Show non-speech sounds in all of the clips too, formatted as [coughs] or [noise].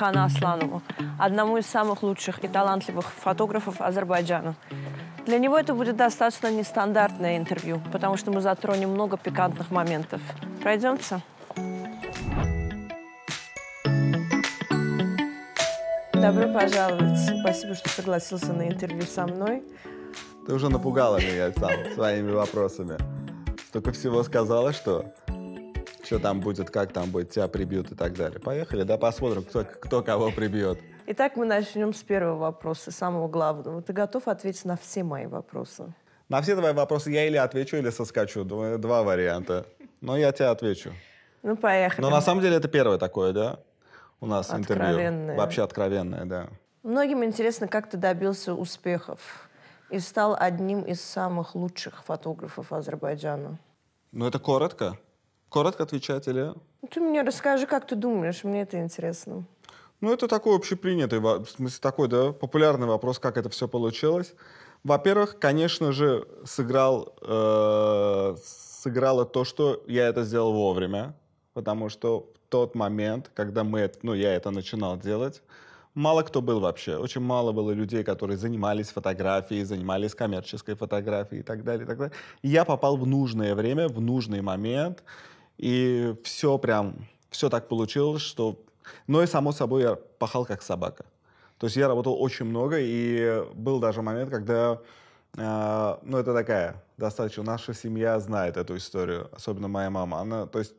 Сапархана Асланову, одному из самых лучших и талантливых фотографов Азербайджана. Для него это будет достаточно нестандартное интервью, потому что мы затронем много пикантных моментов. Пройдемся? Добро пожаловать. Спасибо, что согласился на интервью со мной. Ты уже напугала меня, сам своими вопросами. Столько всего сказала, что что там будет, как там будет, тебя прибьют и так далее. Поехали, да, посмотрим, кто, кто кого прибьет. Итак, мы начнем с первого вопроса, самого главного. Ты готов ответить на все мои вопросы? На все твои вопросы я или отвечу, или соскочу. Два, два варианта. Но я тебе отвечу. Ну, поехали. Но на самом деле это первое такое, да? У нас интервью. Вообще откровенное, да. Многим интересно, как ты добился успехов и стал одним из самых лучших фотографов Азербайджана. Ну, это коротко. Коротко отвечать, или? Ну, ты мне расскажи, как ты думаешь, мне это интересно. Ну, это такой общепринятый, в смысле, такой, да, популярный вопрос, как это все получилось. Во-первых, конечно же, сыграл, э, сыграло то, что я это сделал вовремя, потому что в тот момент, когда мы, ну, я это начинал делать, мало кто был вообще. Очень мало было людей, которые занимались фотографией, занимались коммерческой фотографией и так далее, и так далее. И я попал в нужное время, в нужный момент, и все прям, все так получилось, что... Ну и, само собой, я пахал как собака. То есть я работал очень много, и был даже момент, когда... Э, ну, это такая достаточно... Наша семья знает эту историю, особенно моя мама. Она, то есть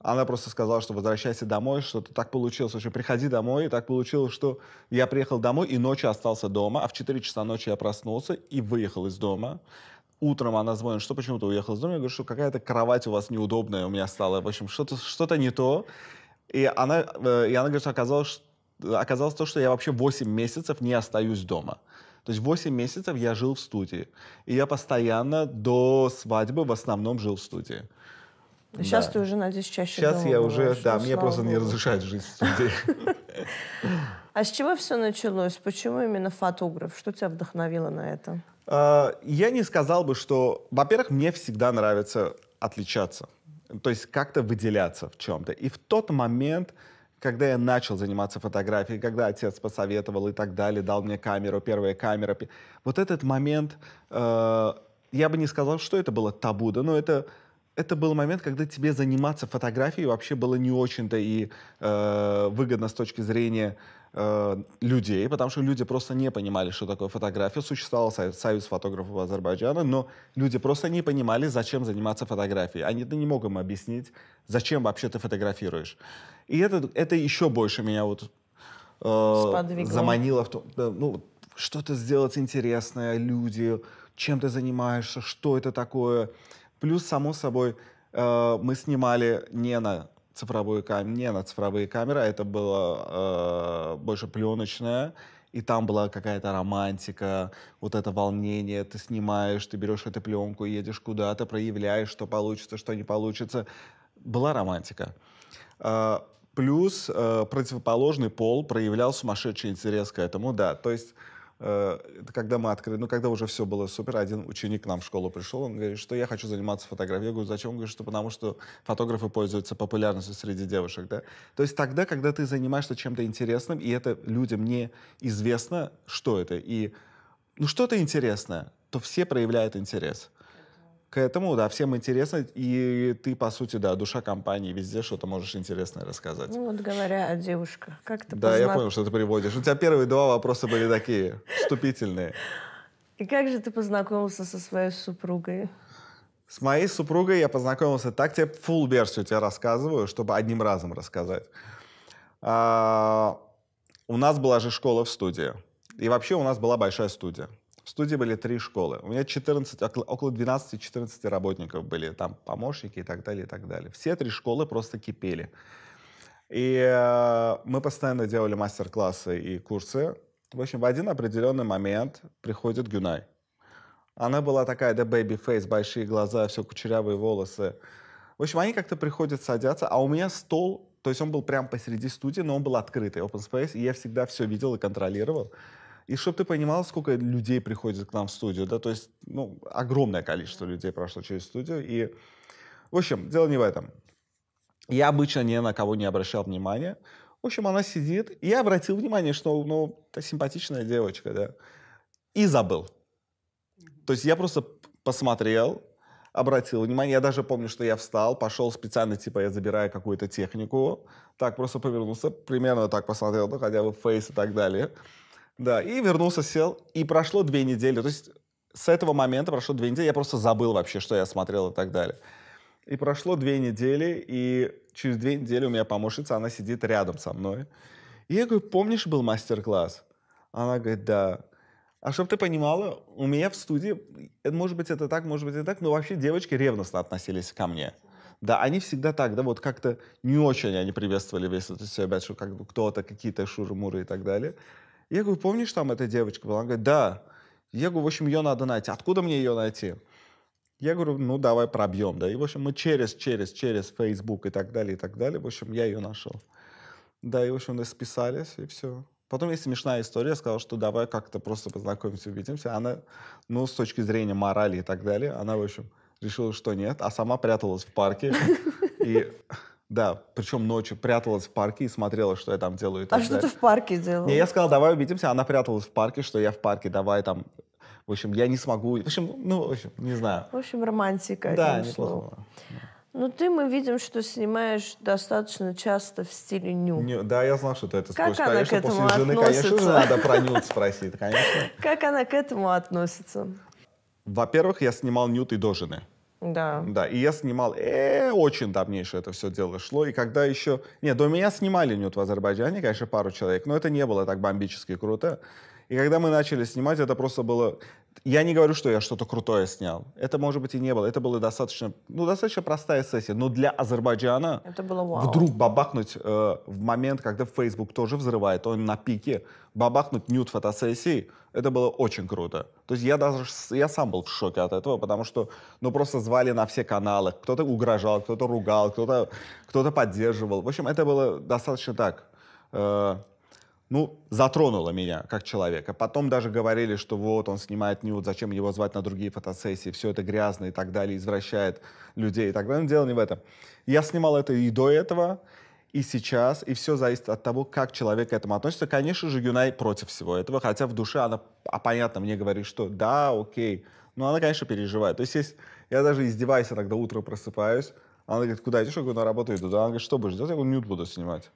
она просто сказала, что возвращайся домой, что-то так получилось, что приходи домой, и так получилось, что я приехал домой и ночью остался дома, а в 4 часа ночи я проснулся и выехал из дома утром она звонит, что почему-то уехал из дома, я говорю, что какая-то кровать у вас неудобная у меня стала, в общем, что-то что, -то, не то. И она, э, и она говорит, что оказалось, оказалось то, что я вообще 8 месяцев не остаюсь дома. То есть 8 месяцев я жил в студии. И я постоянно до свадьбы в основном жил в студии. Сейчас ну, да. ты уже, надеюсь, чаще Сейчас дома я уже, бываешь, да, ну, мне просто Богу. не разрешают жить в студии. [laughs] А с чего все началось? Почему именно фотограф? Что тебя вдохновило на это? А, я не сказал бы, что, во-первых, мне всегда нравится отличаться, то есть как-то выделяться в чем-то. И в тот момент, когда я начал заниматься фотографией, когда отец посоветовал и так далее, дал мне камеру, первая камера, вот этот момент, а, я бы не сказал, что это было табу, да, но это это был момент, когда тебе заниматься фотографией вообще было не очень-то и а, выгодно с точки зрения Э, людей, потому что люди просто не понимали, что такое фотография. Существовал союз фотографов Азербайджана, но люди просто не понимали, зачем заниматься фотографией. Они не могут им объяснить, зачем вообще ты фотографируешь. И это, это еще больше меня вот э, заманило в то, ну, что-то сделать интересное, люди, чем ты занимаешься, что это такое. Плюс, само собой, э, мы снимали не на цифровую камеру, не на цифровые камеры, а это было э, больше пленочное, и там была какая-то романтика, вот это волнение, ты снимаешь, ты берешь эту пленку, едешь куда-то, проявляешь, что получится, что не получится. Была романтика. Э, плюс э, противоположный пол проявлял сумасшедший интерес к этому, да, то есть Э, это когда мы открыли, ну, когда уже все было супер, один ученик к нам в школу пришел, он говорит, что я хочу заниматься фотографией. Я говорю, зачем? Он говорит, что потому что фотографы пользуются популярностью среди девушек, да. То есть тогда, когда ты занимаешься чем-то интересным, и это людям не известно, что это, и ну что-то интересное, то все проявляют интерес к этому, да, всем интересно, и ты, по сути, да, душа компании, везде что-то можешь интересное рассказать. Ну, вот говоря о девушках, как ты Да, позна... я понял, что ты приводишь. У тебя первые два вопроса были такие, [laughs] вступительные. И как же ты познакомился со своей супругой? С моей супругой я познакомился так, тебе full версию тебе рассказываю, чтобы одним разом рассказать. А, у нас была же школа в студии. И вообще у нас была большая студия. В студии были три школы. У меня 14, около 12-14 работников были, там помощники и так далее, и так далее. Все три школы просто кипели. И э, мы постоянно делали мастер-классы и курсы. В общем, в один определенный момент приходит Гюнай. Она была такая, да, baby face, большие глаза, все кучерявые волосы. В общем, они как-то приходят, садятся, а у меня стол, то есть он был прямо посреди студии, но он был открытый, open space, и я всегда все видел и контролировал. И чтобы ты понимал, сколько людей приходит к нам в студию, да, то есть, ну, огромное количество людей прошло через студию, и, в общем, дело не в этом. Я обычно ни на кого не обращал внимания. В общем, она сидит, и я обратил внимание, что, ну, это симпатичная девочка, да, и забыл. То есть я просто посмотрел, обратил внимание. Я даже помню, что я встал, пошел специально, типа, я забираю какую-то технику. Так, просто повернулся, примерно так посмотрел, ну, хотя бы фейс и так далее. Да, и вернулся, сел, и прошло две недели. То есть с этого момента прошло две недели, я просто забыл вообще, что я смотрел и так далее. И прошло две недели, и через две недели у меня помощница, она сидит рядом со мной. И я говорю, помнишь, был мастер-класс? Она говорит, да. А чтобы ты понимала, у меня в студии, может быть, это так, может быть, это так, но вообще девочки ревностно относились ко мне. Да, они всегда так, да, вот как-то не очень они приветствовали весь этот себя, что как бы кто-то, какие-то шуры-муры и так далее. Я говорю, помнишь, там эта девочка была? Она говорит, да. Я говорю, в общем, ее надо найти. Откуда мне ее найти? Я говорю, ну давай пробьем, да. И, в общем, мы через, через, через Facebook и так далее, и так далее. В общем, я ее нашел. Да, и, в общем, мы списались, и все. Потом есть смешная история. Я сказал, что давай как-то просто познакомимся, увидимся. Она, ну, с точки зрения морали и так далее, она, в общем, решила, что нет. А сама пряталась в парке. И да, причем ночью пряталась в парке и смотрела, что я там делаю. а что ты в парке делал? Не, я сказал, давай увидимся, она пряталась в парке, что я в парке, давай там. В общем, я не смогу. В общем, ну, в общем, не знаю. В общем, романтика. Да, неплохо. Ну, ты мы видим, что снимаешь достаточно часто в стиле ню. Не, да, я знал, что ты это как спросишь. Она к этому после жены, относится? конечно же, надо про нюд спросить, конечно. Как она к этому относится? Во-первых, я снимал нюд и до жены. Да. Да, и я снимал, э, очень давнейшее это все дело шло, и когда еще... Нет, до меня снимали нют в Азербайджане, конечно, пару человек, но это не было так бомбически круто. И когда мы начали снимать, это просто было... Я не говорю, что я что-то крутое снял. Это, может быть, и не было. Это была достаточно, ну, достаточно простая сессия. Но для Азербайджана это было вау. вдруг бабахнуть э, в момент, когда Facebook тоже взрывает, он на пике, бабахнуть нюд фотосессии, это было очень круто. То есть я даже я сам был в шоке от этого, потому что ну просто звали на все каналы, кто-то угрожал, кто-то ругал, кто-то кто-то поддерживал. В общем, это было достаточно так. Э, ну, затронуло меня как человека. Потом даже говорили, что вот он снимает нюд, зачем его звать на другие фотосессии, все это грязно и так далее, извращает людей и так далее. Но дело не в этом. Я снимал это и до этого, и сейчас, и все зависит от того, как человек к этому относится. Конечно же, Юнай против всего этого, хотя в душе она, а понятно, мне говорит, что да, окей, но она, конечно, переживает. То есть, есть я даже издеваюсь иногда, утром просыпаюсь, она говорит, куда идешь? Я говорю, на работу иду. Да, она говорит, что будешь делать? Я говорю, нюд буду снимать.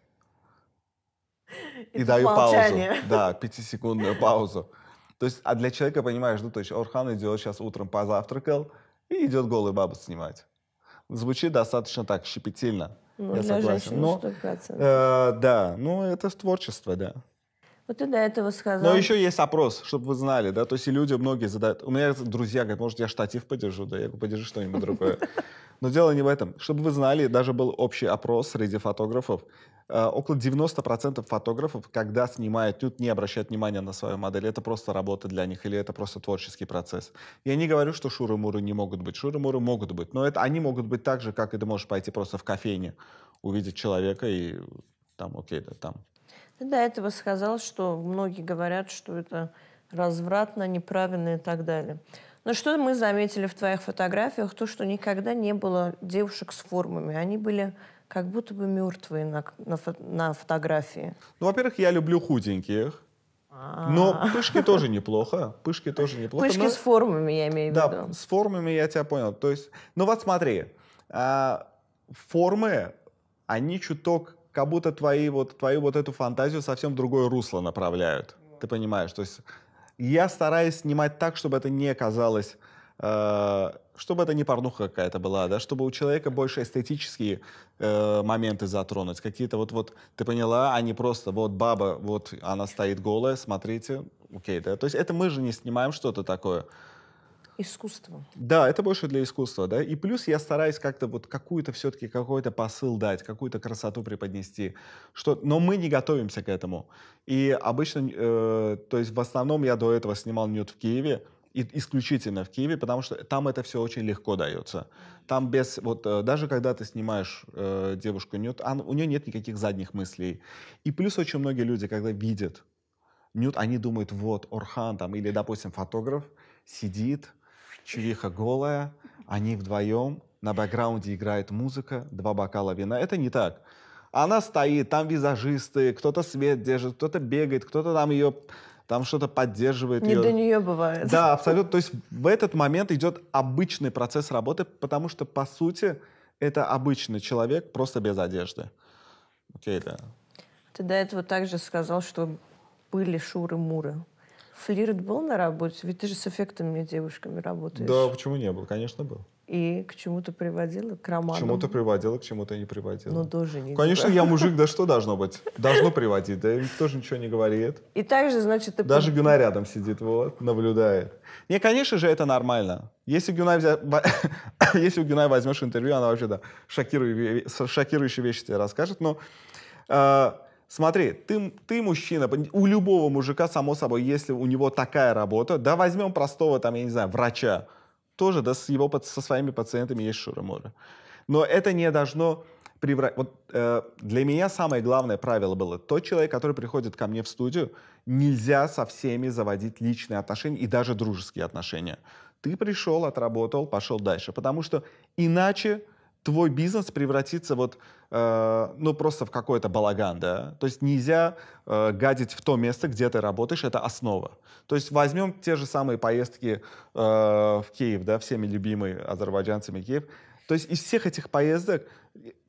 И даю молчание. паузу. Да, пятисекундную паузу. То есть, а для человека, понимаешь, ну, то есть Орхан идет сейчас утром позавтракал и идет голый бабу снимать. Звучит достаточно так щепетильно. Ну, я для согласен. Но, ну, Э, да, ну это творчество, да. Вот ты до этого сказал. Но еще есть опрос, чтобы вы знали, да, то есть и люди многие задают. У меня друзья говорят, может, я штатив подержу, да, я говорю, подержи что-нибудь другое. Но дело не в этом. Чтобы вы знали, даже был общий опрос среди фотографов. Э, около 90% фотографов, когда снимают нюд, не обращают внимания на свою модель. Это просто работа для них или это просто творческий процесс. Я не говорю, что шуры-муры не могут быть. Шуры-муры могут быть. Но это они могут быть так же, как и ты можешь пойти просто в кофейне, увидеть человека и там, окей, да, там. Ты до этого сказал, что многие говорят, что это развратно, неправильно и так далее. Но что мы заметили в твоих фотографиях, то, что никогда не было девушек с формами. Они были как будто бы мертвые на, на, на фотографии. Ну, во-первых, я люблю худеньких. А. Но пышки тоже неплохо. Пышки тоже неплохо. Пышки с формами, я имею в виду. Да, с формами я тебя понял. То есть, ну вот смотри, а, формы, они чуток, как будто твои вот, твою вот эту фантазию совсем другое русло направляют. Ты понимаешь, то есть я стараюсь снимать так, чтобы это не казалось э, чтобы это не порнуха какая-то была, да, чтобы у человека больше эстетические э, моменты затронуть, какие-то вот, вот, ты поняла, а не просто вот баба, вот она стоит голая, смотрите, окей, да, то есть это мы же не снимаем что-то такое, Искусство. Да, это больше для искусства, да. И плюс я стараюсь как-то вот какую-то все-таки какой-то посыл дать, какую-то красоту преподнести. Что, но мы не готовимся к этому. И обычно, э, то есть в основном я до этого снимал нюд в Киеве, и исключительно в Киеве, потому что там это все очень легко дается. Там без, вот э, даже когда ты снимаешь э, девушку нюд, у нее нет никаких задних мыслей. И плюс очень многие люди, когда видят нюд, они думают, вот, Орхан там, или, допустим, фотограф сидит, Чувиха голая, они вдвоем, на бэкграунде играет музыка, два бокала вина. Это не так. Она стоит, там визажисты, кто-то свет держит, кто-то бегает, кто-то там ее там что-то поддерживает. Не ее. до нее бывает. Да, абсолютно. То есть в этот момент идет обычный процесс работы, потому что, по сути, это обычный человек, просто без одежды. Окей, okay, да. Ты до этого также сказал, что были шуры-муры. Флирт был на работе? Ведь ты же с эффектными девушками работаешь. Да, почему не был? Конечно, был. И к чему-то приводило? К роману? К чему-то приводило, к чему-то не приводило. Ну, тоже не Конечно, я [laughs] мужик, да что должно быть? Должно приводить, да никто же ничего не говорит. И также, значит, ты... Даже Гюна рядом сидит, вот, наблюдает. Не, конечно же, это нормально. Если, Гюнай взя... [coughs] Если у Гюнай возьмешь интервью, она вообще, да, шокирующие, шокирующие вещи тебе расскажет, но... А, Смотри, ты, ты мужчина, у любого мужика, само собой, если у него такая работа, да возьмем простого, там, я не знаю, врача, тоже, да, с его, со своими пациентами есть шуры-муры. Но это не должно превратить... Вот э, для меня самое главное правило было, тот человек, который приходит ко мне в студию, нельзя со всеми заводить личные отношения и даже дружеские отношения. Ты пришел, отработал, пошел дальше. Потому что иначе твой бизнес превратится вот, э, ну, просто в какой-то балаган, да. То есть нельзя э, гадить в то место, где ты работаешь, это основа. То есть возьмем те же самые поездки э, в Киев, да, всеми любимые азербайджанцами Киев. То есть из всех этих поездок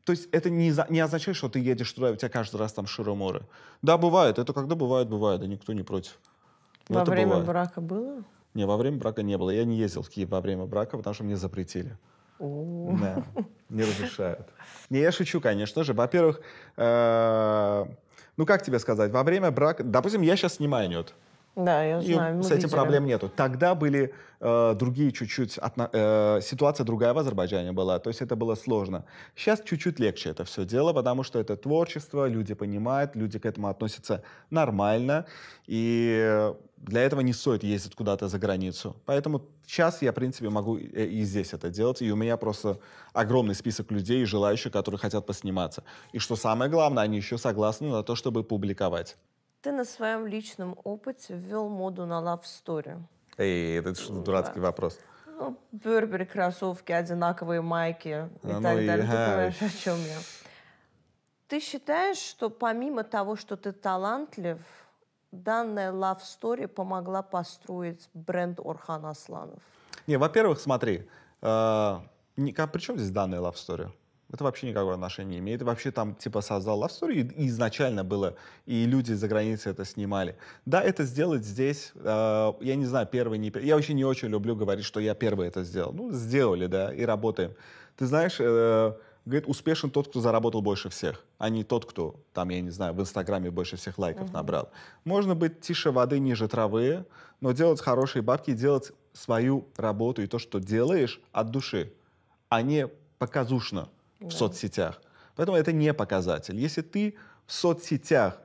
то есть это не, не означает, что ты едешь туда, и у тебя каждый раз там широморы. Да, бывает. Это когда бывает, бывает. Да никто не против. Но во время бывает. брака было? Не, во время брака не было. Я не ездил в Киев во время брака, потому что мне запретили. Да, не разрешают. Не, я шучу, конечно же. Во-первых, э, ну как тебе сказать, во время брака, допустим, я сейчас снимаю нюд. Да, я и С этим проблем нету. Тогда были э, другие чуть-чуть э, ситуация другая в Азербайджане была, то есть это было сложно. Сейчас чуть-чуть легче это все дело, потому что это творчество, люди понимают, люди к этому относятся нормально и для этого не стоит ездить куда-то за границу. Поэтому сейчас я, в принципе, могу и э, здесь это делать. И у меня просто огромный список людей, желающих, которые хотят посниматься. И что самое главное, они еще согласны на то, чтобы публиковать. Ты на своем личном опыте ввел моду на love story. Эй, это что дурацкий да. вопрос. Ну, Бербери, кроссовки, одинаковые майки и а так ну далее. И... Ты понимаешь, о чем я. Ты считаешь, что помимо того, что ты талантлив, данная love story помогла построить бренд Орхан Асланов? Не, во-первых, смотри, э, как при чем здесь данная love story? Это вообще никакого отношения не имеет. Вообще там типа создал love story, и изначально было, и люди за границей это снимали. Да, это сделать здесь, э, я не знаю, первый, не первый. Я вообще не очень люблю говорить, что я первый это сделал. Ну, сделали, да, и работаем. Ты знаешь, э, говорит, успешен тот, кто заработал больше всех, а не тот, кто, там, я не знаю, в Инстаграме больше всех лайков угу. набрал. Можно быть тише воды, ниже травы, но делать хорошие бабки, делать свою работу и то, что делаешь от души, а не показушно да. в соцсетях. Поэтому это не показатель. Если ты в соцсетях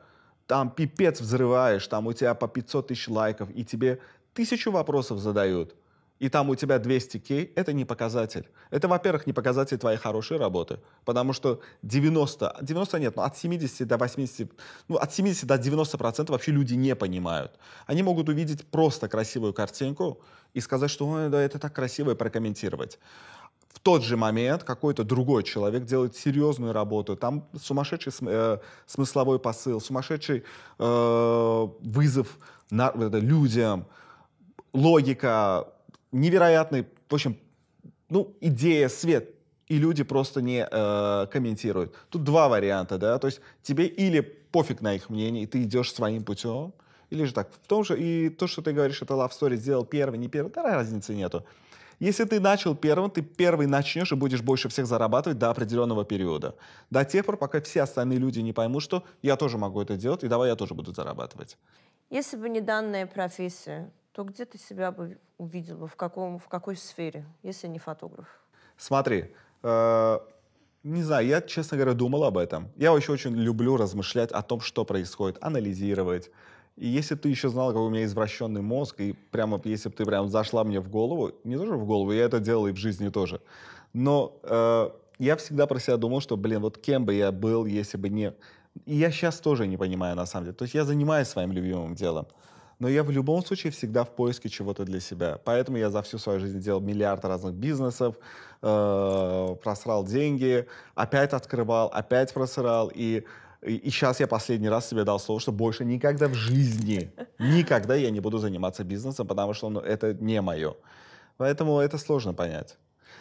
там пипец взрываешь, там у тебя по 500 тысяч лайков, и тебе тысячу вопросов задают – и там у тебя 200 кей, это не показатель. Это, во-первых, не показатель твоей хорошей работы, потому что 90, 90 нет, но от 70 до 80, ну, от 70 до 90 процентов вообще люди не понимают. Они могут увидеть просто красивую картинку и сказать, что Ой, да, это так красиво, и прокомментировать. В тот же момент какой-то другой человек делает серьезную работу, там сумасшедший э, смысловой посыл, сумасшедший э, вызов на, это, людям, логика, невероятный, в общем, ну, идея, свет, и люди просто не э, комментируют. Тут два варианта, да, то есть тебе или пофиг на их мнение, и ты идешь своим путем, или же так, в том же, и то, что ты говоришь, это love story, сделал первый, не первый, да, разницы нету. Если ты начал первым, ты первый начнешь и будешь больше всех зарабатывать до определенного периода. До тех пор, пока все остальные люди не поймут, что я тоже могу это делать, и давай я тоже буду зарабатывать. Если бы не данная профессия, то где ты себя бы увидела, в, каком, в какой сфере, если не фотограф? Смотри, э, не знаю, я, честно говоря, думал об этом. Я вообще очень люблю размышлять о том, что происходит, анализировать. И если ты еще знал, как у меня извращенный мозг, и прямо если бы ты прям зашла мне в голову, не тоже в голову, я это делал и в жизни тоже. Но э, я всегда про себя думал, что, блин, вот кем бы я был, если бы не... И я сейчас тоже не понимаю, на самом деле. То есть я занимаюсь своим любимым делом но я в любом случае всегда в поиске чего-то для себя. Поэтому я за всю свою жизнь делал миллиард разных бизнесов, э, просрал деньги, опять открывал, опять просрал, и и, и сейчас я последний раз себе дал слово, что больше никогда в жизни, никогда я не буду заниматься бизнесом, потому что ну, это не мое. Поэтому это сложно понять.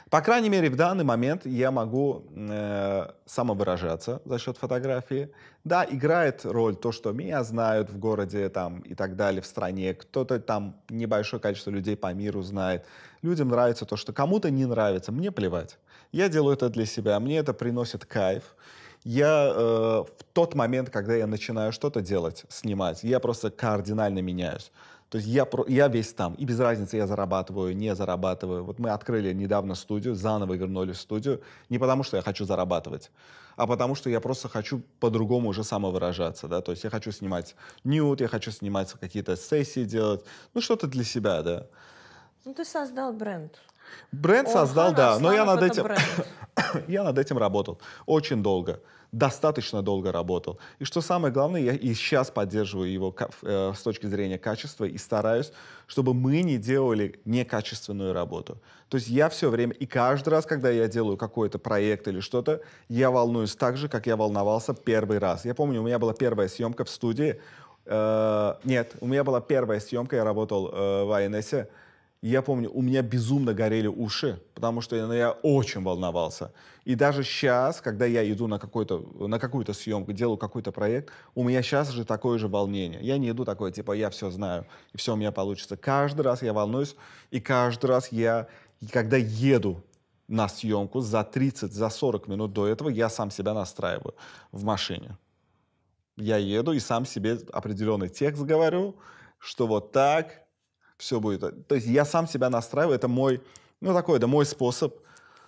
По крайней мере, в данный момент я могу э, самовыражаться за счет фотографии. Да, играет роль то, что меня знают в городе там, и так далее, в стране. Кто-то там, небольшое количество людей по миру знает. Людям нравится то, что кому-то не нравится. Мне плевать. Я делаю это для себя. Мне это приносит кайф я э, в тот момент, когда я начинаю что-то делать, снимать, я просто кардинально меняюсь. То есть я, я весь там. И без разницы, я зарабатываю, не зарабатываю. Вот мы открыли недавно студию, заново вернули в студию. Не потому, что я хочу зарабатывать, а потому, что я просто хочу по-другому уже самовыражаться. Да? То есть я хочу снимать нюд, я хочу снимать какие-то сессии делать. Ну, что-то для себя, да. Ну, ты создал бренд. Бренд Он создал, да, но я над этим... [coughs] я над этим работал очень долго достаточно долго работал. И что самое главное, я и сейчас поддерживаю его э, с точки зрения качества и стараюсь, чтобы мы не делали некачественную работу. То есть я все время, и каждый раз, когда я делаю какой-то проект или что-то, я волнуюсь так же, как я волновался первый раз. Я помню, у меня была первая съемка в студии. Э, нет, у меня была первая съемка, я работал э, в Айнесе. И я помню, у меня безумно горели уши, потому что ну, я очень волновался. И даже сейчас, когда я иду на, какой-то, на какую-то съемку, делаю какой-то проект, у меня сейчас же такое же волнение. Я не иду такое, типа, я все знаю, и все у меня получится. Каждый раз я волнуюсь, и каждый раз я, когда еду на съемку, за 30, за 40 минут до этого я сам себя настраиваю в машине. Я еду и сам себе определенный текст говорю, что вот так, все будет. То есть я сам себя настраиваю, это мой, ну такой, это мой способ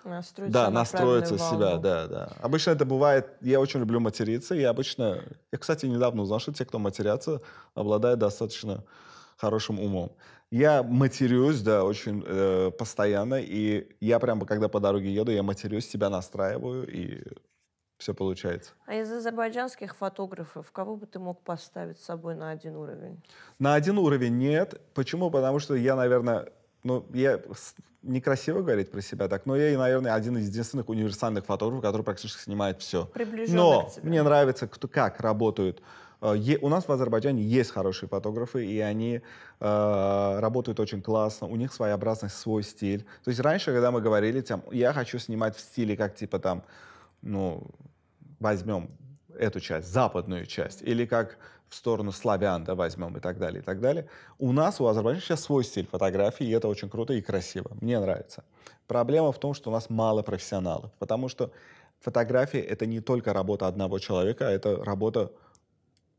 настроить да, настроиться на себя, да, да. Обычно это бывает, я очень люблю материться, Я обычно, я, кстати, недавно узнал, что те, кто матерятся, обладают достаточно хорошим умом. Я матерюсь, да, очень э, постоянно, и я прямо, когда по дороге еду, я матерюсь, себя настраиваю, и все получается. А из азербайджанских фотографов кого бы ты мог поставить с собой на один уровень? На один уровень нет. Почему? Потому что я, наверное, ну, я некрасиво говорить про себя так, но я, наверное, один из единственных универсальных фотографов, который практически снимает все. Приближенно но мне нравится, кто, как работают. Э, е, у нас в Азербайджане есть хорошие фотографы, и они э, работают очень классно. У них своеобразный свой стиль. То есть раньше, когда мы говорили, там, я хочу снимать в стиле, как типа там ну, возьмем эту часть, западную часть, или как в сторону славян, да, возьмем и так далее, и так далее. У нас, у Азербайджана сейчас свой стиль фотографии, и это очень круто и красиво. Мне нравится. Проблема в том, что у нас мало профессионалов, потому что фотография — это не только работа одного человека, это работа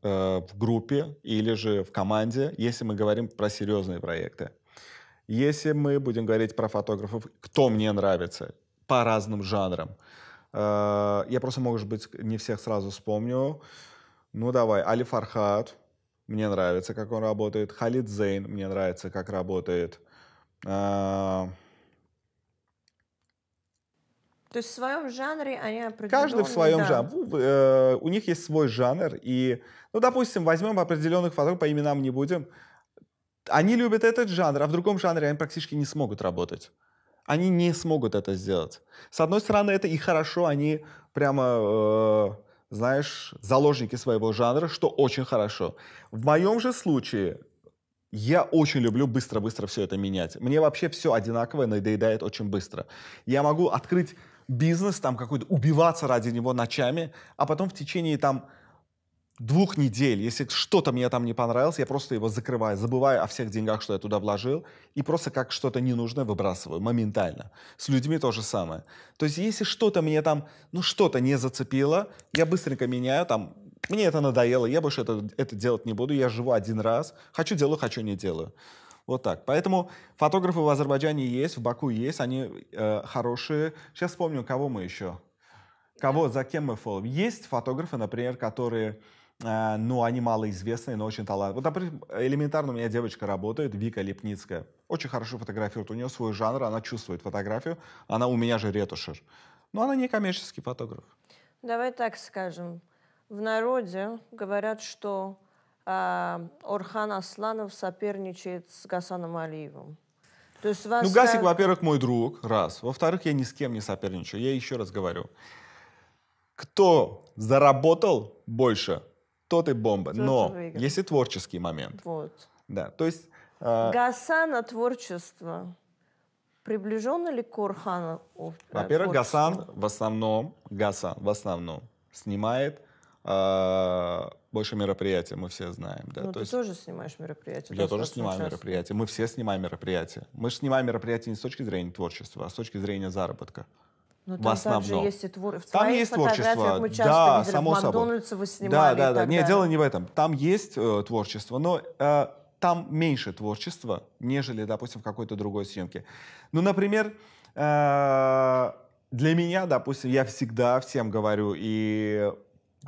э, в группе или же в команде, если мы говорим про серьезные проекты. Если мы будем говорить про фотографов, кто мне нравится, по разным жанрам — Э, я просто, может быть, не всех сразу вспомню. Ну, давай, Али Фархат. Мне нравится, как он работает. Халид Зейн. Мне нравится, как работает. Э, То есть в своем жанре они определенно... Каждый в своем да. жанре. Э, у них есть свой жанр. И, ну, допустим, возьмем определенных фотографов, по именам не будем. Они любят этот жанр, а в другом жанре они практически не смогут работать. Они не смогут это сделать. С одной стороны, это и хорошо, они прямо, э, знаешь, заложники своего жанра, что очень хорошо. В моем же случае я очень люблю быстро-быстро все это менять. Мне вообще все одинаковое надоедает очень быстро. Я могу открыть бизнес, там какой-то, убиваться ради него ночами, а потом в течение там двух недель, если что-то мне там не понравилось, я просто его закрываю, забываю о всех деньгах, что я туда вложил, и просто как что-то ненужное выбрасываю моментально. С людьми то же самое. То есть если что-то мне там, ну что-то не зацепило, я быстренько меняю, там, мне это надоело, я больше это, это делать не буду, я живу один раз, хочу делаю, хочу не делаю. Вот так. Поэтому фотографы в Азербайджане есть, в Баку есть, они э, хорошие. Сейчас вспомню, кого мы еще. Кого, за кем мы фоллоуем. Есть фотографы, например, которые а, ну, они малоизвестные, но очень талантливые. Вот, например, элементарно у меня девочка работает, Вика Лепницкая. Очень хорошо фотографирует. У нее свой жанр, она чувствует фотографию. Она у меня же ретушер. Но она не коммерческий фотограф. Давай так скажем. В народе говорят, что э, Орхан Асланов соперничает с Гасаном Алиевым. То есть вас ну, Гасик, как... во-первых, мой друг, раз. Во-вторых, я ни с кем не соперничаю. Я еще раз говорю. Кто заработал больше, тот и бомба. Кто Но есть и творческий момент. Вот. Да, то есть... Э... А, Гасана творчество. Приближенно ли к э, Во-первых, Гасан в основном, Гасан в основном снимает э, больше мероприятий, мы все знаем. Да? Но ну, То ты есть... тоже снимаешь мероприятия. Я тоже снимаю часто. мероприятия. Мы все снимаем мероприятия. Мы же снимаем мероприятия не с точки зрения творчества, а с точки зрения заработка. Но ну, там в основном. также есть и творчество. Там есть творчество. Мы часто да, видели, само в Макдональдсе собой. вы снимали. Да, да, да. Нет, дело не в этом. Там есть э, творчество, но э, там меньше творчества, нежели, допустим, в какой-то другой съемке. Ну, например, э, для меня, допустим, я всегда всем говорю и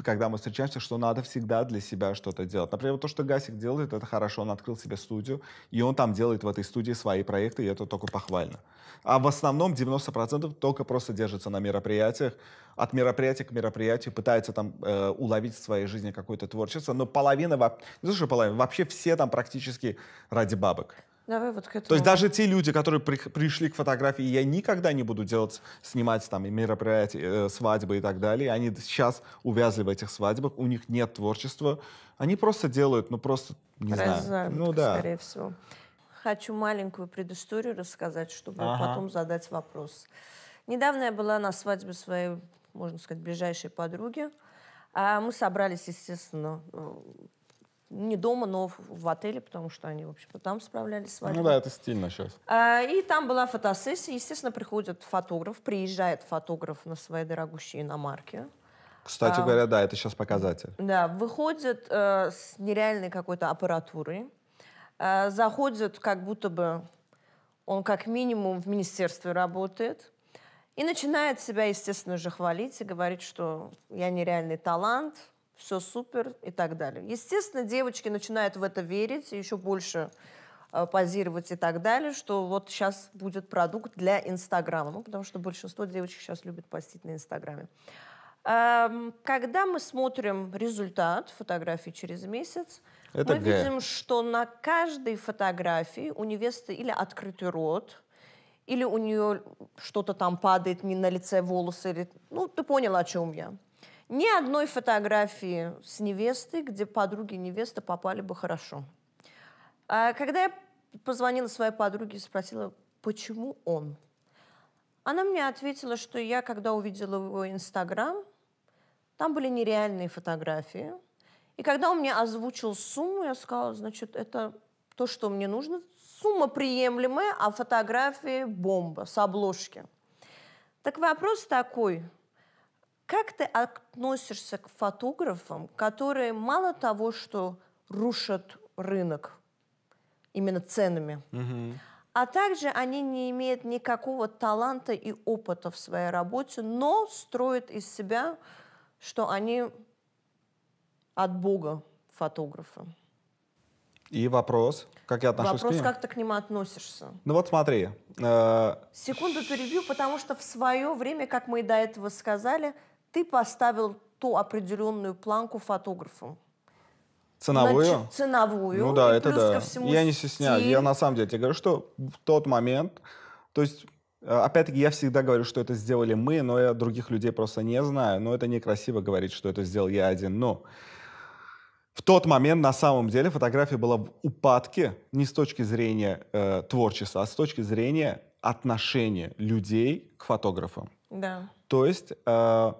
когда мы встречаемся, что надо всегда для себя что-то делать. Например, то, что Гасик делает, это хорошо. Он открыл себе студию, и он там делает в этой студии свои проекты, и это только похвально. А в основном 90% только просто держится на мероприятиях, от мероприятия к мероприятию, пытается там э, уловить в своей жизни какое-то творчество. Но половина, не то, что половина, вообще все там практически ради бабок. Давай вот к этому. То есть даже те люди, которые при, пришли к фотографии, я никогда не буду делать, снимать там мероприятия, э, свадьбы и так далее, они сейчас увязли в этих свадьбах, у них нет творчества, они просто делают, ну просто, не Разработка, знаю. Ну да. скорее всего. Хочу маленькую предысторию рассказать, чтобы ага. потом задать вопрос. Недавно я была на свадьбе своей, можно сказать, ближайшей подруги. А мы собрались, естественно, ну, не дома, но в отеле, потому что они, в общем-то, там справлялись с ну вами. Ну да, это стильно сейчас. А, и там была фотосессия. Естественно, приходит фотограф, приезжает фотограф на своей дорогущей иномарке. Кстати а, говоря, да, это сейчас показатель. Да, выходит э, с нереальной какой-то аппаратурой. Э, заходит как будто бы он как минимум в министерстве работает. И начинает себя, естественно же, хвалить и говорить, что я нереальный талант – все супер и так далее. Естественно, девочки начинают в это верить, еще больше э, позировать и так далее, что вот сейчас будет продукт для Инстаграма, ну, потому что большинство девочек сейчас любят постить на Инстаграме. Эм, когда мы смотрим результат фотографии через месяц, это мы г. видим, что на каждой фотографии у невесты или открытый рот, или у нее что-то там падает не на лице волосы, или... ну, ты понял, о чем я ни одной фотографии с невестой, где подруги невесты попали бы хорошо. А когда я позвонила своей подруге и спросила, почему он, она мне ответила, что я, когда увидела его Инстаграм, там были нереальные фотографии. И когда он мне озвучил сумму, я сказала, значит, это то, что мне нужно. Сумма приемлемая, а фотографии бомба с обложки. Так вопрос такой – как ты относишься к фотографам, которые мало того, что рушат рынок именно ценами, угу. а также они не имеют никакого таланта и опыта в своей работе, но строят из себя, что они от Бога фотографы? И вопрос, как я отношусь вопрос, к ним? как ты к ним относишься? Ну вот смотри. Э... Секунду перебью, потому что в свое время, как мы и до этого сказали, ты поставил ту определенную планку фотографу. Ценовую? Значит, ценовую. Ну да, это да. я не стесняюсь. Я на самом деле тебе говорю, что в тот момент, то есть э, Опять-таки, я всегда говорю, что это сделали мы, но я других людей просто не знаю. Но это некрасиво говорить, что это сделал я один. Но в тот момент на самом деле фотография была в упадке не с точки зрения э, творчества, а с точки зрения отношения людей к фотографам. Да. То есть э,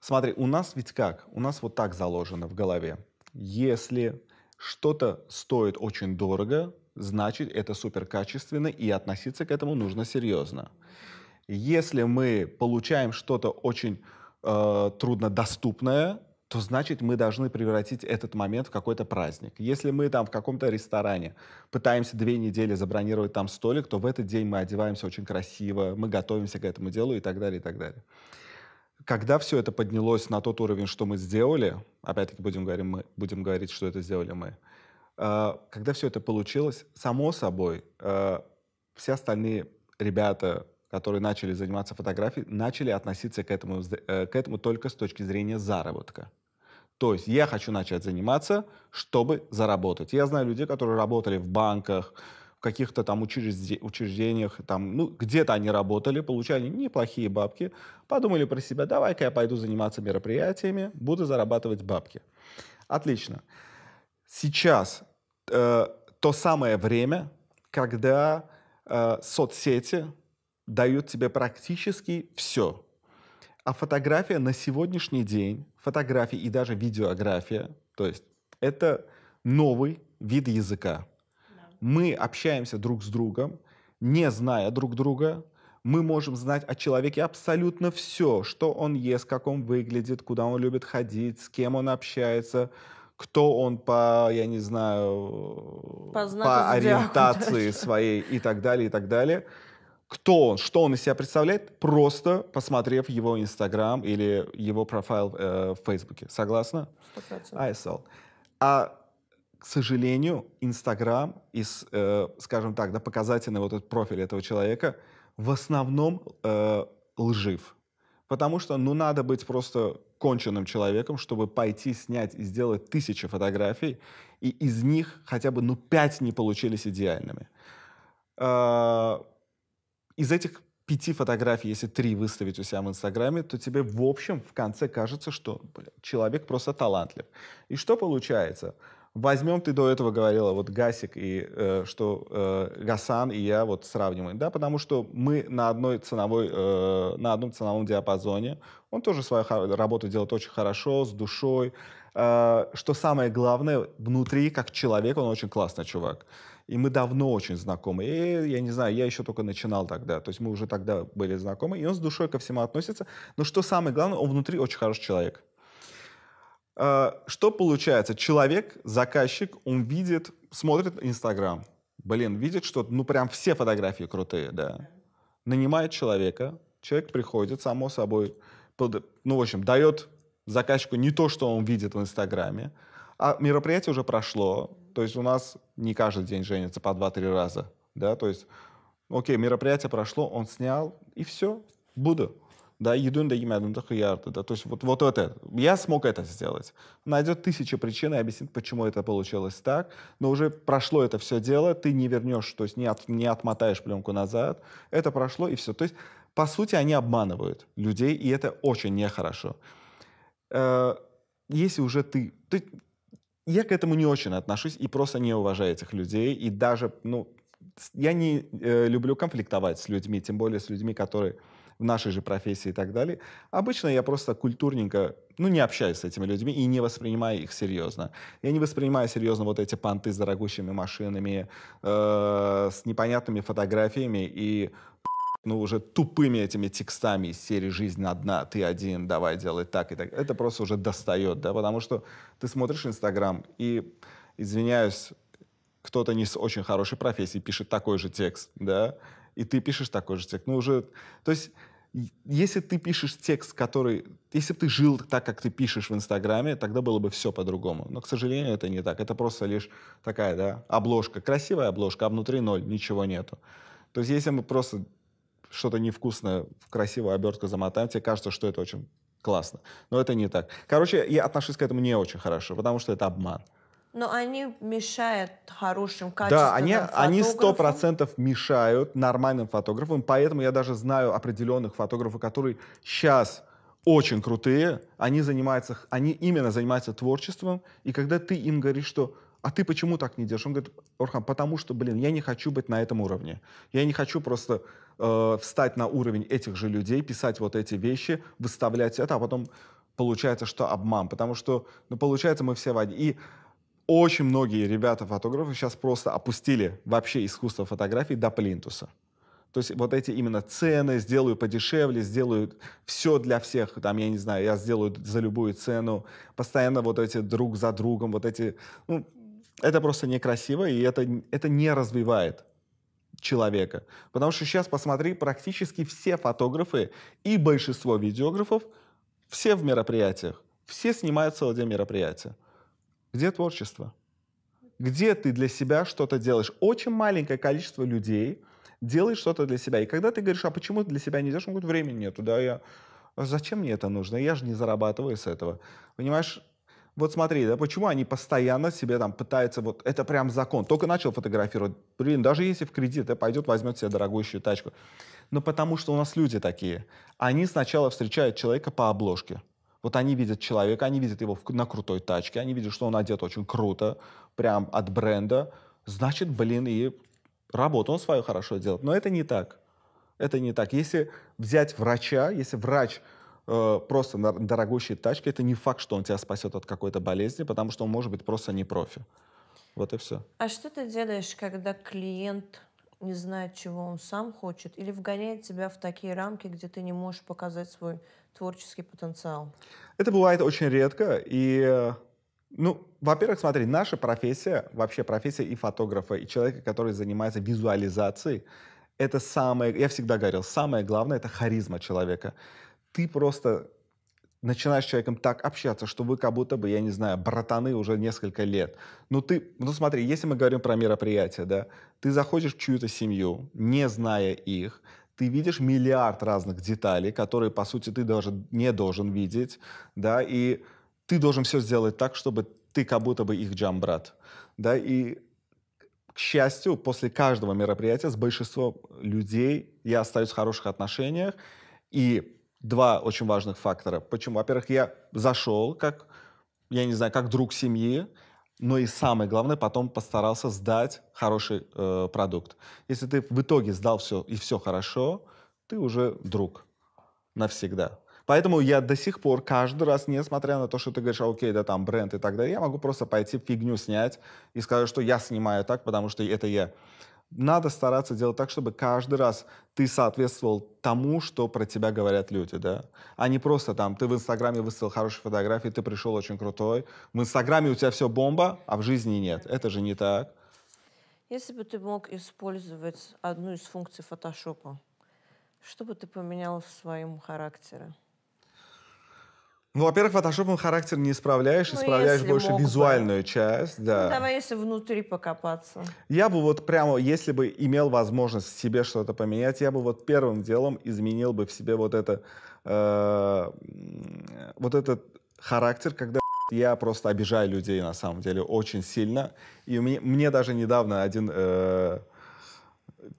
Смотри, у нас ведь как? У нас вот так заложено в голове. Если что-то стоит очень дорого, значит это супер качественно и относиться к этому нужно серьезно. Если мы получаем что-то очень э, труднодоступное, то значит мы должны превратить этот момент в какой-то праздник. Если мы там в каком-то ресторане пытаемся две недели забронировать там столик, то в этот день мы одеваемся очень красиво, мы готовимся к этому делу и так далее, и так далее. Когда все это поднялось на тот уровень, что мы сделали, опять-таки будем, говорим мы, будем говорить, что это сделали мы, э, когда все это получилось, само собой, э, все остальные ребята, которые начали заниматься фотографией, начали относиться к этому, э, к этому только с точки зрения заработка. То есть я хочу начать заниматься, чтобы заработать. Я знаю людей, которые работали в банках, в каких-то там учреждениях, там, ну, где-то они работали, получали неплохие бабки, подумали про себя, давай-ка я пойду заниматься мероприятиями, буду зарабатывать бабки. Отлично. Сейчас э, то самое время, когда э, соцсети дают тебе практически все. А фотография на сегодняшний день, фотография и даже видеография, то есть это новый вид языка мы общаемся друг с другом, не зная друг друга, мы можем знать о человеке абсолютно все, что он ест, как он выглядит, куда он любит ходить, с кем он общается, кто он по, я не знаю, по, по ориентации даже. своей и так далее, и так далее. Кто он, что он из себя представляет, просто посмотрев его Инстаграм или его профайл э, в Фейсбуке. Согласна? 100%. ISL. А к сожалению, Инстаграм из, э, скажем так, да, показательный вот этот профиль этого человека в основном э, лжив. Потому что, ну, надо быть просто конченным человеком, чтобы пойти снять и сделать тысячи фотографий, и из них хотя бы, ну, пять не получились идеальными. Э, из этих пяти фотографий, если три выставить у себя в Инстаграме, то тебе в общем в конце кажется, что блин, человек просто талантлив. И что получается? Возьмем, ты до этого говорила, вот Гасик и э, что э, Гасан и я вот сравниваем, да, потому что мы на одной ценовой, э, на одном ценовом диапазоне, он тоже свою работу делает очень хорошо, с душой, э, что самое главное, внутри, как человек, он очень классный чувак. И мы давно очень знакомы. И, я не знаю, я еще только начинал тогда. То есть мы уже тогда были знакомы. И он с душой ко всему относится. Но что самое главное, он внутри очень хороший человек. А, что получается? Человек, заказчик, он видит, смотрит Инстаграм. Блин, видит, что ну прям все фотографии крутые, да. Нанимает человека, человек приходит, само собой, под, ну, в общем, дает заказчику не то, что он видит в Инстаграме, а мероприятие уже прошло, то есть у нас не каждый день женится по 2-3 раза, да, то есть, окей, мероприятие прошло, он снял, и все, буду да, еду доемен, да хуярты, да, то есть вот, вот это, я смог это сделать. Найдет тысячи причин и объяснит, почему это получилось так, но уже прошло это все дело, ты не вернешь, то есть не, от, не отмотаешь пленку назад, это прошло и все. То есть, по сути, они обманывают людей, и это очень нехорошо. Э, если уже ты, ты я к этому не очень отношусь и просто не уважаю этих людей, и даже, ну, я не э, люблю конфликтовать с людьми, тем более с людьми, которые в нашей же профессии и так далее. Обычно я просто культурненько, ну, не общаюсь с этими людьми и не воспринимаю их серьезно. Я не воспринимаю серьезно вот эти понты с дорогущими машинами, э, с непонятными фотографиями и ну, уже тупыми этими текстами из серии «Жизнь одна», «Ты один», «Давай делай так» и так. Это просто уже достает, да, потому что ты смотришь Инстаграм и, извиняюсь, кто-то не с очень хорошей профессией пишет такой же текст, да, и ты пишешь такой же текст. Ну, уже... То есть если ты пишешь текст, который... Если бы ты жил так, как ты пишешь в Инстаграме, тогда было бы все по-другому. Но, к сожалению, это не так. Это просто лишь такая, да, обложка. Красивая обложка, а внутри ноль, ничего нету. То есть если мы просто что-то невкусное в красивую обертку замотаем, тебе кажется, что это очень классно. Но это не так. Короче, я отношусь к этому не очень хорошо, потому что это обман. Но они мешают хорошим качественным Да, они, они сто процентов мешают нормальным фотографам, поэтому я даже знаю определенных фотографов, которые сейчас очень крутые, они занимаются, они именно занимаются творчеством, и когда ты им говоришь, что а ты почему так не держишь, Он говорит, Орхан, потому что, блин, я не хочу быть на этом уровне. Я не хочу просто э, встать на уровень этих же людей, писать вот эти вещи, выставлять это, а потом получается, что обман. Потому что, ну, получается, мы все в один. И очень многие ребята-фотографы сейчас просто опустили вообще искусство фотографии до плинтуса. То есть вот эти именно цены, сделаю подешевле, сделаю все для всех, там, я не знаю, я сделаю за любую цену, постоянно вот эти друг за другом, вот эти, ну, это просто некрасиво, и это, это не развивает человека. Потому что сейчас, посмотри, практически все фотографы и большинство видеографов все в мероприятиях. Все снимают целый день мероприятия. Где творчество? Где ты для себя что-то делаешь? Очень маленькое количество людей делает что-то для себя. И когда ты говоришь, а почему ты для себя не делаешь? Он говорит, времени нету, да, я... «А зачем мне это нужно? Я же не зарабатываю с этого. Понимаешь? Вот смотри, да, почему они постоянно себе там пытаются, вот это прям закон, только начал фотографировать, блин, даже если в кредит, да, пойдет, возьмет себе дорогущую тачку. Но потому что у нас люди такие. Они сначала встречают человека по обложке. Вот они видят человека, они видят его на крутой тачке, они видят, что он одет очень круто, прям от бренда. Значит, блин, и работу он свою хорошо делает. Но это не так. Это не так. Если взять врача, если врач э, просто на дорогущей тачке, это не факт, что он тебя спасет от какой-то болезни, потому что он может быть просто не профи. Вот и все. А что ты делаешь, когда клиент не знает, чего он сам хочет, или вгоняет тебя в такие рамки, где ты не можешь показать свой творческий потенциал? Это бывает очень редко, и э, ну, во-первых, смотри, наша профессия, вообще профессия и фотографа, и человека, который занимается визуализацией, это самое, я всегда говорил, самое главное — это харизма человека. Ты просто начинаешь с человеком так общаться, что вы как будто бы, я не знаю, братаны уже несколько лет. Ну ты, ну смотри, если мы говорим про мероприятие, да, ты заходишь в чью-то семью, не зная их, ты видишь миллиард разных деталей, которые, по сути, ты даже не должен видеть, да, и ты должен все сделать так, чтобы ты как будто бы их джамбрат, да, и к счастью, после каждого мероприятия с большинством людей я остаюсь в хороших отношениях, и два очень важных фактора. Почему? Во-первых, я зашел как, я не знаю, как друг семьи, но и самое главное, потом постарался сдать хороший э, продукт. Если ты в итоге сдал все и все хорошо, ты уже друг навсегда. Поэтому я до сих пор каждый раз, несмотря на то, что ты говоришь, «А, окей, да там бренд и так далее, я могу просто пойти фигню снять и сказать, что я снимаю так, потому что это я надо стараться делать так, чтобы каждый раз ты соответствовал тому, что про тебя говорят люди, да. А не просто там, ты в Инстаграме выставил хорошие фотографии, ты пришел очень крутой, в Инстаграме у тебя все бомба, а в жизни нет. Это же не так. Если бы ты мог использовать одну из функций фотошопа, что бы ты поменял в своем характере? Ну, во-первых, фотошопом характер не исправляешь, ну, исправляешь больше визуальную бы. часть, да. Ну, давай, если внутри покопаться. Я бы вот прямо, если бы имел возможность в себе что-то поменять, я бы вот первым делом изменил бы в себе вот это, э, вот этот характер, когда я просто обижаю людей на самом деле очень сильно. И мне, мне даже недавно один, э,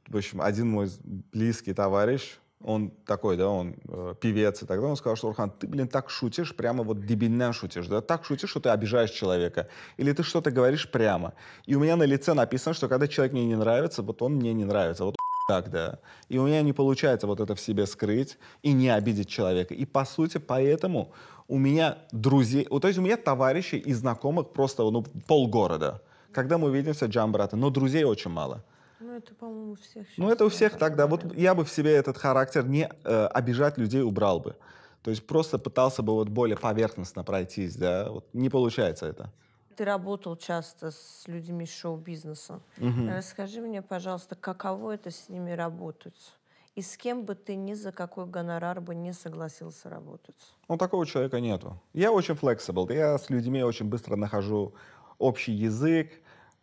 в общем, один мой близкий товарищ, он такой, да, он э, певец, и так далее. он сказал, что Урхан, ты, блин, так шутишь, прямо вот дебильно шутишь, да, так шутишь, что ты обижаешь человека, или ты что-то говоришь прямо. И у меня на лице написано, что когда человек мне не нравится, вот он мне не нравится, вот так, да. И у меня не получается вот это в себе скрыть и не обидеть человека. И, по сути, поэтому у меня друзей, вот, то есть у меня товарищи и знакомых просто, ну, полгорода. Когда мы увидимся, джамбраты, но друзей очень мало. Ну, это, по-моему, у всех. Ну, это у всех так, да. Вот я бы в себе этот характер не э, обижать людей убрал бы. То есть просто пытался бы вот более поверхностно пройтись, да. Вот не получается это. Ты работал часто с людьми шоу-бизнеса. Угу. Расскажи мне, пожалуйста, каково это с ними работать? И с кем бы ты ни за какой гонорар бы не согласился работать? Ну, такого человека нету. Я очень флексибл. Я с людьми очень быстро нахожу общий язык.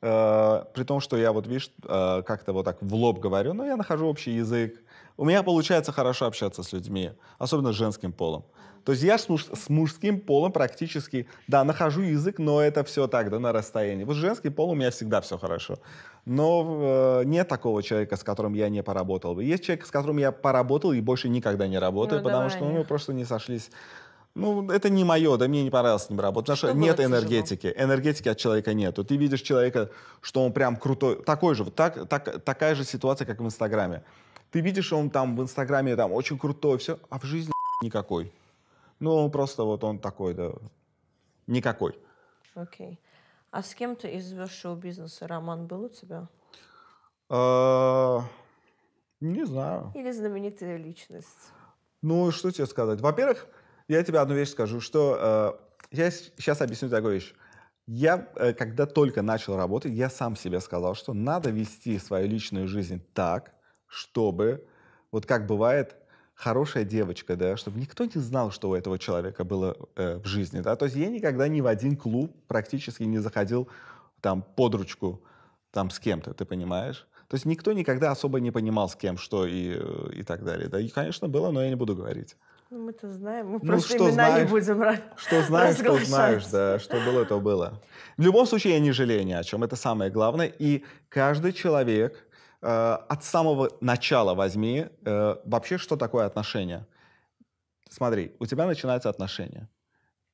Э, при том, что я вот, видишь, э, как-то вот так в лоб говорю, но я нахожу общий язык. У меня получается хорошо общаться с людьми, особенно с женским полом. То есть я с, муж, с мужским полом практически, да, нахожу язык, но это все так, да, на расстоянии. Вот с женским полом у меня всегда все хорошо. Но э, нет такого человека, с которым я не поработал бы. Есть человек, с которым я поработал и больше никогда не работаю, ну, потому что мы просто не сошлись ну, это не мое, да мне не понравилось с ним работать, потому что нет энергетики, тяжело? энергетики от человека нету. Ты видишь человека, что он прям крутой, такой же, вот так, так, такая же ситуация, как в Инстаграме. Ты видишь, он там в Инстаграме там очень крутой, все, а в жизни [laughs] никакой. Ну, просто вот он такой, да, никакой. Окей. Okay. А с кем-то из шоу-бизнеса роман был у тебя? А, не знаю. Или знаменитая личность? Ну, что тебе сказать? Во-первых, я тебе одну вещь скажу, что э, я сейчас объясню такую вещь. Я, э, когда только начал работать, я сам себе сказал, что надо вести свою личную жизнь так, чтобы, вот как бывает, хорошая девочка, да, чтобы никто не знал, что у этого человека было э, в жизни, да. То есть я никогда ни в один клуб практически не заходил там под ручку там с кем-то, ты понимаешь? То есть никто никогда особо не понимал, с кем, что и, э, и так далее. Да, и, конечно, было, но я не буду говорить. Ну, мы это знаем, мы ну, просто что имена знаешь, не будем Что знаешь, что знаешь, да, что было, то было. В любом случае, я не жалею ни о чем, это самое главное. И каждый человек э, от самого начала возьми э, вообще, что такое отношения. Смотри, у тебя начинается отношения.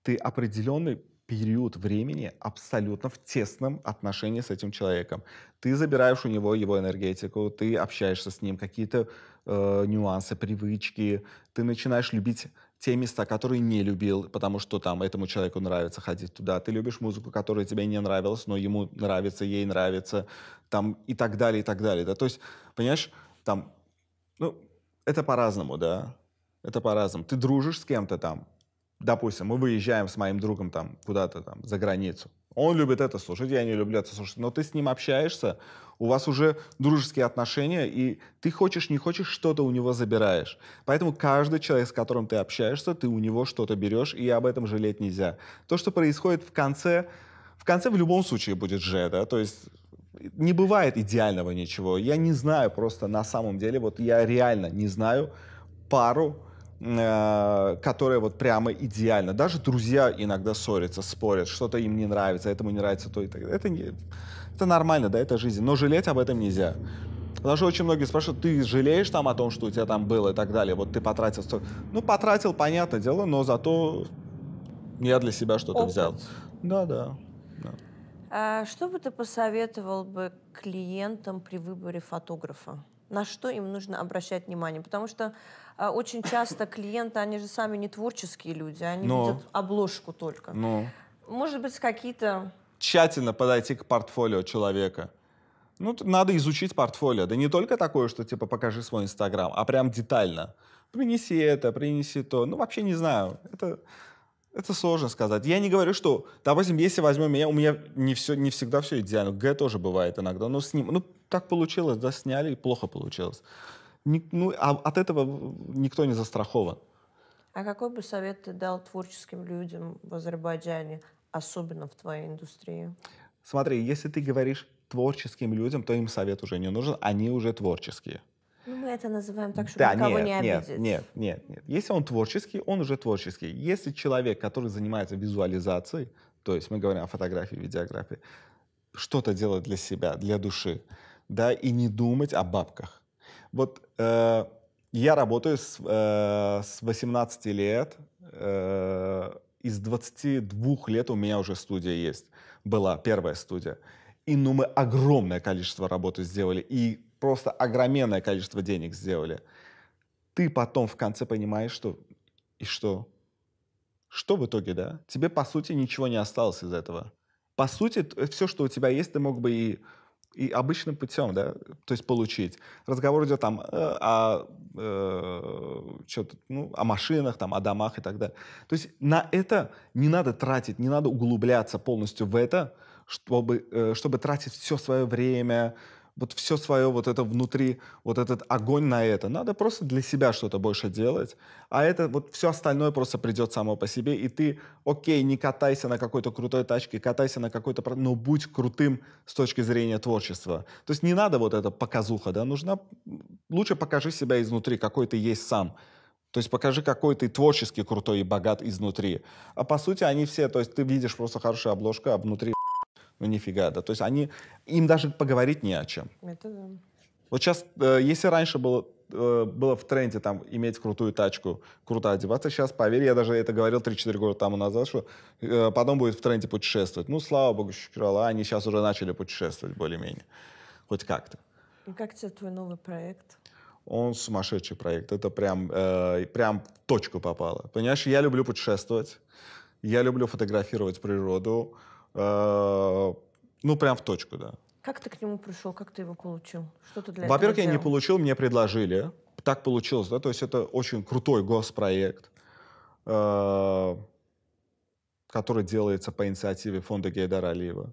Ты определенный период времени абсолютно в тесном отношении с этим человеком. Ты забираешь у него его энергетику, ты общаешься с ним, какие-то э, нюансы, привычки, ты начинаешь любить те места, которые не любил, потому что там этому человеку нравится ходить туда. Ты любишь музыку, которая тебе не нравилась, но ему нравится, ей нравится, там и так далее, и так далее. Да? То есть, понимаешь, там, ну, это по-разному, да, это по-разному. Ты дружишь с кем-то там, допустим, мы выезжаем с моим другом там куда-то там за границу. Он любит это слушать, я не люблю это слушать. Но ты с ним общаешься, у вас уже дружеские отношения, и ты хочешь, не хочешь, что-то у него забираешь. Поэтому каждый человек, с которым ты общаешься, ты у него что-то берешь, и об этом жалеть нельзя. То, что происходит в конце, в конце в любом случае будет же, да, то есть не бывает идеального ничего. Я не знаю просто на самом деле, вот я реально не знаю пару, Э, которые вот прямо идеально. Даже друзья иногда ссорятся, спорят, что-то им не нравится, этому не нравится то и так далее. Это, не, это нормально, да, это жизнь. Но жалеть об этом нельзя. Потому что очень многие спрашивают, ты жалеешь там о том, что у тебя там было и так далее, вот ты потратил столько. Ну, потратил, понятное дело, но зато я для себя что-то взял. Да, да. да. А что бы ты посоветовал бы клиентам при выборе фотографа? На что им нужно обращать внимание? Потому что а, очень часто клиенты, они же сами не творческие люди, они Но. видят обложку только. Но. Может быть, какие-то... Тщательно подойти к портфолио человека. Ну, надо изучить портфолио. Да не только такое, что типа покажи свой Инстаграм, а прям детально. Принеси это, принеси то. Ну, вообще не знаю. Это, это сложно сказать. Я не говорю, что, допустим, если возьмем меня, у меня не, все, не всегда все идеально. Г тоже бывает иногда. Но с ним, ну, так получилось, да, сняли, и плохо получилось ну, а от этого никто не застрахован. А какой бы совет ты дал творческим людям в Азербайджане, особенно в твоей индустрии? Смотри, если ты говоришь творческим людям, то им совет уже не нужен, они уже творческие. Ну, мы это называем так, чтобы да, никого нет, не обидеть. Нет, нет, нет. Если он творческий, он уже творческий. Если человек, который занимается визуализацией, то есть мы говорим о фотографии, видеографии, что-то делать для себя, для души, да, и не думать о бабках. Вот э, я работаю с, э, с 18 лет. Э, из 22 лет у меня уже студия есть. Была первая студия. И ну мы огромное количество работы сделали. И просто огроменное количество денег сделали. Ты потом в конце понимаешь, что... И что? Что в итоге, да? Тебе, по сути, ничего не осталось из этого. По сути, все, что у тебя есть, ты мог бы и и обычным путем, да, то есть получить. Разговор идет там э, о, э, что-то, ну, о машинах, там, о домах и так далее. То есть на это не надо тратить, не надо углубляться полностью в это, чтобы, э, чтобы тратить все свое время, вот все свое вот это внутри, вот этот огонь на это. Надо просто для себя что-то больше делать. А это вот все остальное просто придет само по себе. И ты, окей, не катайся на какой-то крутой тачке, катайся на какой-то... Но будь крутым с точки зрения творчества. То есть не надо вот эта показуха, да, нужна... Лучше покажи себя изнутри, какой ты есть сам. То есть покажи, какой ты творчески крутой и богат изнутри. А по сути они все, то есть ты видишь просто хорошую обложку, а внутри ну нифига, да. То есть они, им даже поговорить не о чем. Это да. Вот сейчас, э, если раньше было э, было в тренде там иметь крутую тачку, круто одеваться. Сейчас, поверь, я даже это говорил 3-4 года тому назад, что э, потом будет в тренде путешествовать. Ну, слава богу, Шукрала, они сейчас уже начали путешествовать более-менее. Хоть как-то. И как тебе твой новый проект? Он сумасшедший проект. Это прям, э, прям в точку попало. Понимаешь, я люблю путешествовать, я люблю фотографировать природу, Э, ну, прям в точку, да. Как ты к нему пришел? Как ты его получил? Что ты для Во-первых, я не получил, мне предложили. Так получилось, да, то есть это очень крутой госпроект, э, который делается по инициативе фонда Гейдара Алиева.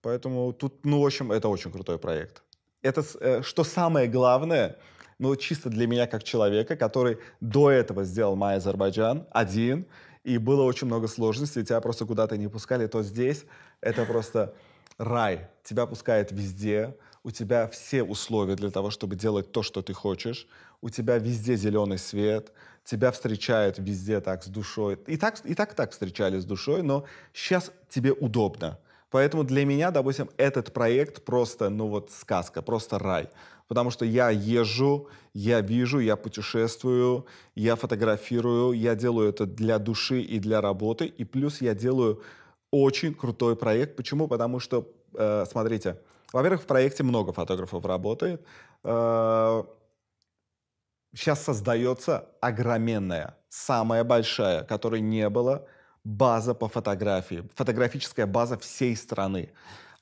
Поэтому тут, ну, в общем, это очень крутой проект. Это, э, что самое главное, ну, чисто для меня как человека, который до этого сделал «Май Азербайджан» один – и было очень много сложностей, тебя просто куда-то не пускали, то здесь это просто рай. Тебя пускают везде, у тебя все условия для того, чтобы делать то, что ты хочешь, у тебя везде зеленый свет, тебя встречают везде так с душой. И так, и так, так встречали с душой, но сейчас тебе удобно. Поэтому для меня, допустим, этот проект просто, ну вот, сказка, просто рай. Потому что я езжу, я вижу, я путешествую, я фотографирую, я делаю это для души и для работы. И плюс я делаю очень крутой проект. Почему? Потому что, э, смотрите, во-первых, в проекте много фотографов работает. Э, сейчас создается огроменная, самая большая, которой не было – база по фотографии, фотографическая база всей страны.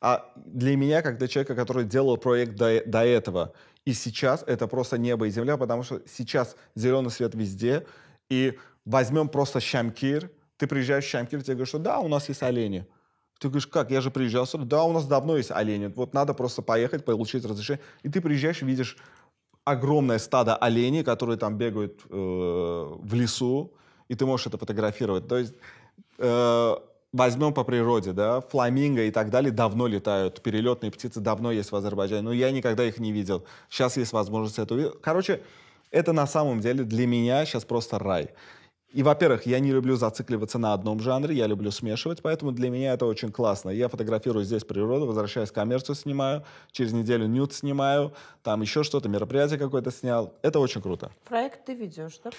А для меня, как для человека, который делал проект до, до этого, и сейчас это просто небо и земля, потому что сейчас зеленый свет везде, и возьмем просто Шамкир, ты приезжаешь в Шамкир, тебе говорят, что да, у нас есть олени. Ты говоришь, как, я же приезжал сюда, да, у нас давно есть олени, вот надо просто поехать, получить разрешение. И ты приезжаешь, видишь огромное стадо оленей, которые там бегают э, в лесу, и ты можешь это фотографировать. То есть э, возьмем по природе, да, фламинго и так далее давно летают, перелетные птицы давно есть в Азербайджане, но я никогда их не видел. Сейчас есть возможность это увидеть. Короче, это на самом деле для меня сейчас просто рай. И, во-первых, я не люблю зацикливаться на одном жанре, я люблю смешивать, поэтому для меня это очень классно. Я фотографирую здесь природу, возвращаюсь к коммерцию, снимаю, через неделю нюд снимаю, там еще что-то, мероприятие какое-то снял. Это очень круто. Проект ты ведешь, да, по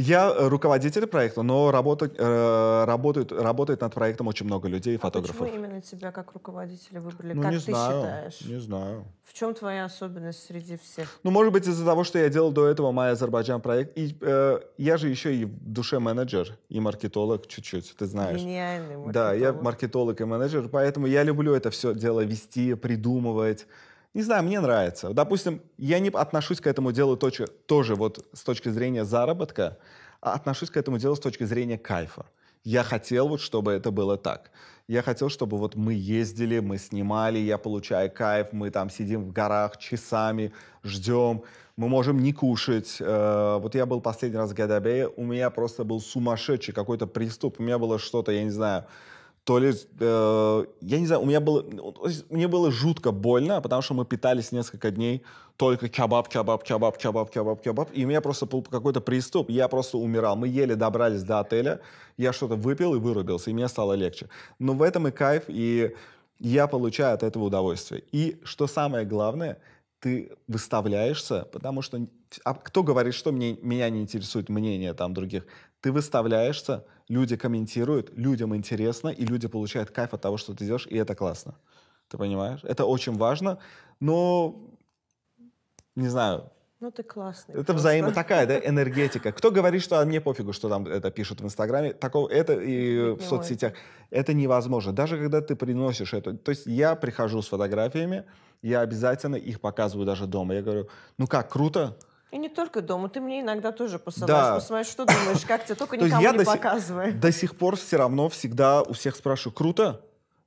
Я э, руководитель проекта, но работать, э, работает, работает над проектом очень много людей и а фотографов. почему именно тебя как руководителя выбрали? Ну, как не ты знаю, считаешь? Не знаю. В чем твоя особенность среди всех? Ну, может быть, из-за того, что я делал до этого «Май Азербайджан» проект. И э, я же еще и душе менеджер и маркетолог чуть-чуть, ты знаешь. Гениальный маркетолог. Да, я маркетолог и менеджер, поэтому я люблю это все дело вести, придумывать. Не знаю, мне нравится. Допустим, я не отношусь к этому делу тоже, тоже вот с точки зрения заработка, а отношусь к этому делу с точки зрения кайфа. Я хотел вот, чтобы это было так. Я хотел, чтобы вот мы ездили, мы снимали, я получаю кайф, мы там сидим в горах часами, ждем, мы можем не кушать. Э, вот я был последний раз в Гадабее, у меня просто был сумасшедший какой-то приступ, у меня было что-то, я не знаю, то ли, э, я не знаю, у меня было, ну, мне было жутко больно, потому что мы питались несколько дней только кебаб, кебаб, кебаб, кебаб, кебаб, кебаб. И у меня просто был какой-то приступ. Я просто умирал. Мы еле добрались до отеля. Я что-то выпил и вырубился, и мне стало легче. Но в этом и кайф, и я получаю от этого удовольствие. И что самое главное, ты выставляешься, потому что а кто говорит, что мне, меня не интересует мнение там других? Ты выставляешься, люди комментируют, людям интересно, и люди получают кайф от того, что ты делаешь, и это классно. Ты понимаешь? Это очень важно, но не знаю. Ну ты классный. Это просто. взаимо такая, да, энергетика. Кто говорит, что а мне пофигу, что там это пишут в Инстаграме, такого это и в соцсетях. Это невозможно. Даже когда ты приносишь это. То есть я прихожу с фотографиями, я обязательно их показываю даже дома. Я говорю, ну как, круто, и не только дома, ты мне иногда тоже посылаешь, да. посмотреть, что думаешь, как тебе, только никому не показывай. до сих пор все равно всегда у всех спрашиваю, круто?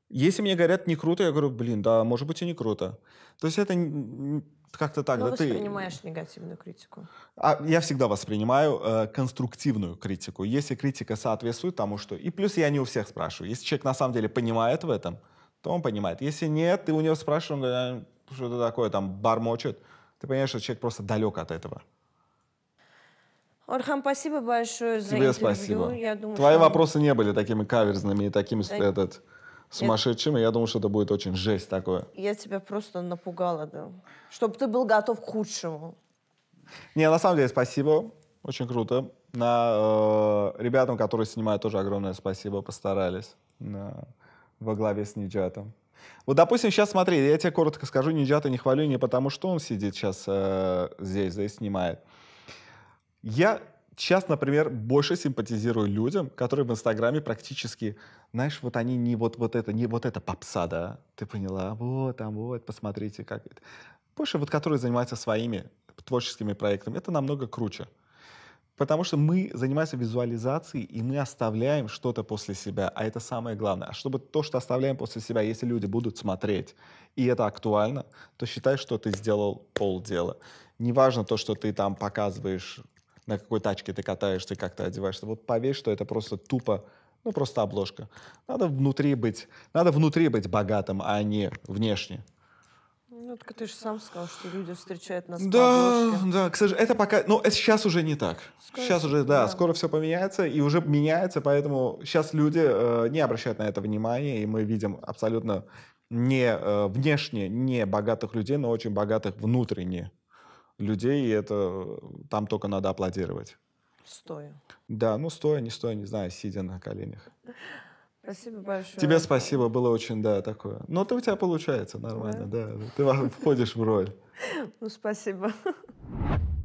Если мне говорят не круто, я говорю, блин, да, может быть и не круто. То есть это как-то так, Но ну, да ты... воспринимаешь негативную критику. А, я всегда воспринимаю э, конструктивную критику. Если критика соответствует тому, что... И плюс я не у всех спрашиваю. Если человек на самом деле понимает в этом, то он понимает. Если нет, ты у него спрашиваешь, э, что-то такое, там, бормочет, ты понимаешь, что человек просто далек от этого. Орхан, спасибо большое за Тебе интервью. спасибо. Я думаю, Твои что... вопросы не были такими каверзными и такими... Да. Этот сумасшедшим, и я думал, что это будет очень жесть такое. Я тебя просто напугала, да. Чтобы ты был готов к худшему. Не, на самом деле, спасибо. Очень круто. На э, ребятам, которые снимают, тоже огромное спасибо, постарались. На, во главе с Ниджатом. Вот, допустим, сейчас смотри, я тебе коротко скажу, Ниджата не хвалю не потому, что он сидит сейчас э, здесь, здесь снимает. Я сейчас, например, больше симпатизирую людям, которые в Инстаграме практически, знаешь, вот они не вот, вот это, не вот это попса, да, ты поняла, вот там, вот, посмотрите, как это. Больше вот которые занимаются своими творческими проектами, это намного круче. Потому что мы занимаемся визуализацией, и мы оставляем что-то после себя, а это самое главное. А чтобы то, что оставляем после себя, если люди будут смотреть, и это актуально, то считай, что ты сделал полдела. Неважно то, что ты там показываешь на какой тачке ты катаешься, как ты одеваешься. Вот поверь, что это просто тупо ну, просто обложка. Надо внутри быть, надо внутри быть богатым, а не внешне. Ну, так ты же сам сказал, что люди встречают нас да, по обложке. Да, к сожалению, это пока, ну, это сейчас уже не так. Скоро, сейчас уже, да, да, скоро все поменяется, и уже меняется, поэтому сейчас люди э, не обращают на это внимания, и мы видим абсолютно не э, внешне не богатых людей, но очень богатых внутренне людей, и это э, там только надо аплодировать. Стоя. Да, ну стоя, не стоя, не знаю, сидя на коленях. Спасибо большое. Тебе спасибо, было очень, да, такое. Но ну, это у тебя получается нормально, да. да. Ты входишь в роль. [laughs] Ну, спасибо. [laughs]